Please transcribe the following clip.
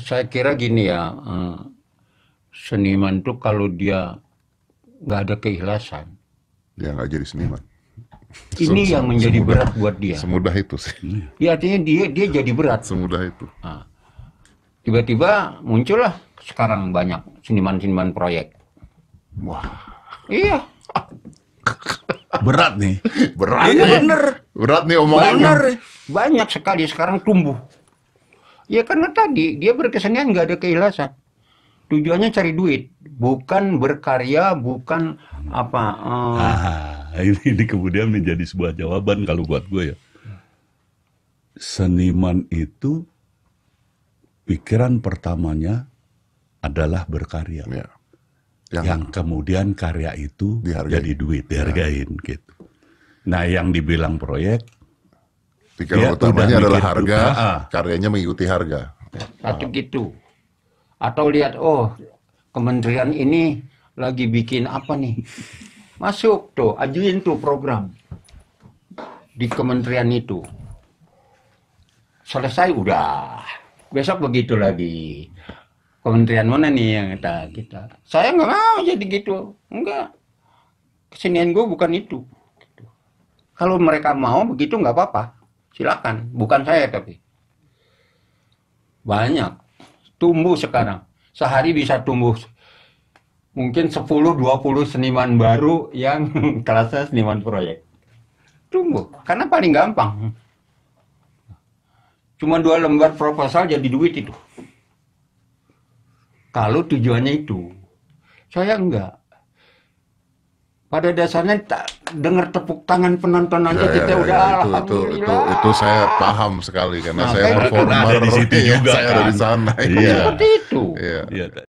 saya kira gini ya, eh, seniman tuh kalau dia nggak ada keikhlasan, dia nggak jadi seniman. Ini Sem yang menjadi semudah, berat buat dia. Semudah itu sih. Ya artinya dia dia jadi berat. Semudah itu. Ah. Tiba-tiba nah, muncullah sekarang banyak seniman-seniman proyek. Wah. Iya. Berat nih. Berat. Ini iya, bener. Berat nih omongannya. Bener. Banyak sekali sekarang tumbuh Ya karena tadi dia berkesenian nggak ada keikhlasan. Tujuannya cari duit, bukan berkarya, bukan apa. Uh... Ah, ini, ini kemudian menjadi sebuah jawaban kalau buat gue ya. Seniman itu pikiran pertamanya adalah berkarya. Ya. Yang, yang kemudian karya itu dihargain. jadi duit dihargain ya. gitu. Nah yang dibilang proyek Pikiran ya, utamanya adalah harga, uh, karyanya mengikuti harga. Satu ah. gitu. Atau lihat oh kementerian ini lagi bikin apa nih? Masuk tuh, ajuin tuh program di kementerian itu. Selesai udah. Besok begitu lagi. Kementerian mana nih yang kita kita? Saya nggak mau jadi gitu. Enggak. Kesenian gue bukan itu. Gitu. Kalau mereka mau begitu nggak apa-apa silakan bukan saya tapi banyak tumbuh sekarang sehari bisa tumbuh mungkin 10-20 seniman baru yang kelasnya seniman proyek tumbuh karena paling gampang cuma dua lembar proposal jadi duit itu kalau tujuannya itu saya enggak pada dasarnya tak dengar tepuk tangan penonton ya, ya, aja ya, kita ya, udah ya, itu, Itu, itu, itu saya paham sekali karena nah, saya performer. di situ juga. Saya ada di kan. sana. Iya. Seperti itu. Iya. iya